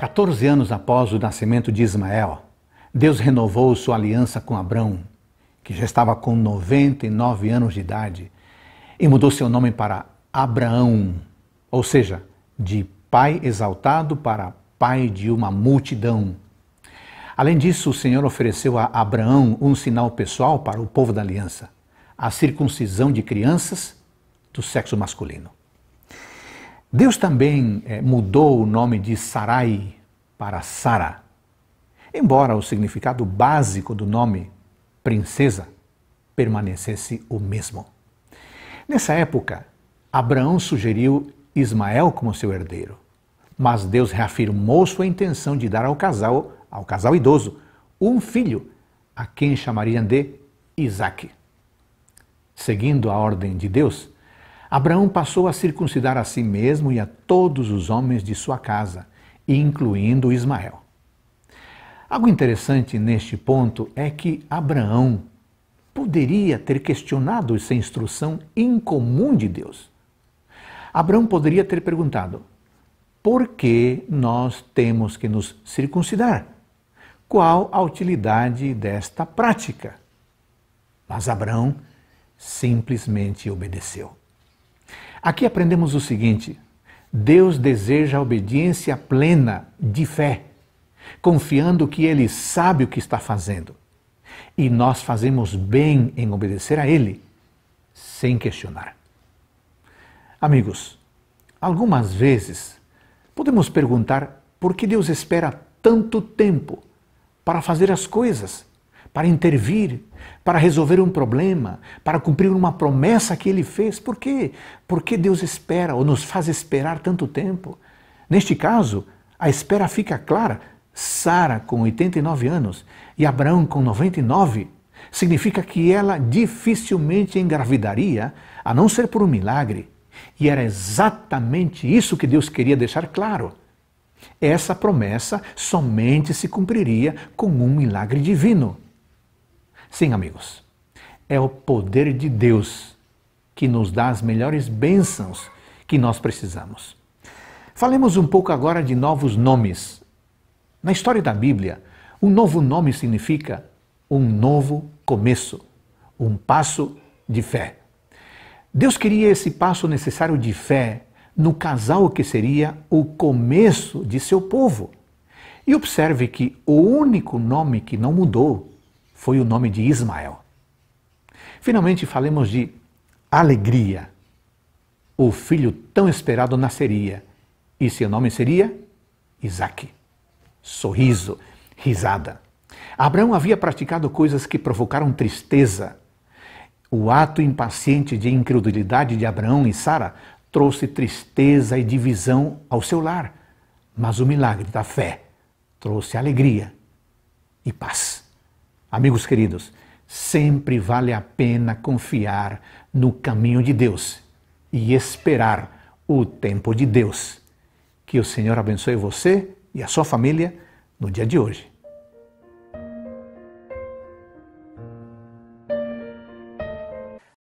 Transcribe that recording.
14 anos após o nascimento de Ismael, Deus renovou sua aliança com Abrão, que já estava com 99 anos de idade, e mudou seu nome para Abraão, ou seja, de pai exaltado para pai de uma multidão. Além disso, o Senhor ofereceu a Abraão um sinal pessoal para o povo da aliança: a circuncisão de crianças do sexo masculino. Deus também é, mudou o nome de Sarai para Sara, embora o significado básico do nome princesa permanecesse o mesmo. Nessa época, Abraão sugeriu Ismael como seu herdeiro, mas Deus reafirmou sua intenção de dar ao casal, ao casal idoso, um filho, a quem chamariam de Isaac. Seguindo a ordem de Deus, Abraão passou a circuncidar a si mesmo e a todos os homens de sua casa, incluindo Ismael. Algo interessante neste ponto é que Abraão poderia ter questionado essa instrução incomum de Deus. Abraão poderia ter perguntado: por que nós temos que nos circuncidar? Qual a utilidade desta prática? Mas Abraão simplesmente obedeceu. Aqui aprendemos o seguinte: Deus deseja a obediência plena de fé, confiando que Ele sabe o que está fazendo. E nós fazemos bem em obedecer a Ele sem questionar. Amigos, algumas vezes podemos perguntar por que Deus espera tanto tempo para fazer as coisas para intervir, para resolver um problema, para cumprir uma promessa que ele fez. Por quê? Porque Deus espera ou nos faz esperar tanto tempo. Neste caso, a espera fica clara. Sara com 89 anos e Abraão com 99 significa que ela dificilmente engravidaria, a não ser por um milagre. E era exatamente isso que Deus queria deixar claro. Essa promessa somente se cumpriria com um milagre divino. Sim, amigos, é o poder de Deus que nos dá as melhores bênçãos que nós precisamos. Falemos um pouco agora de novos nomes. Na história da Bíblia, um novo nome significa um novo começo, um passo de fé. Deus queria esse passo necessário de fé no casal que seria o começo de seu povo. E observe que o único nome que não mudou foi o nome de Ismael. Finalmente, falemos de alegria. O filho tão esperado nasceria e seu nome seria Isaac. Sorriso, risada. Abraão havia praticado coisas que provocaram tristeza. O ato impaciente de incredulidade de Abraão e Sara trouxe tristeza e divisão ao seu lar, mas o milagre da fé trouxe alegria e paz. Amigos queridos, sempre vale a pena confiar no caminho de Deus e esperar o tempo de Deus. Que o Senhor abençoe você e a sua família no dia de hoje.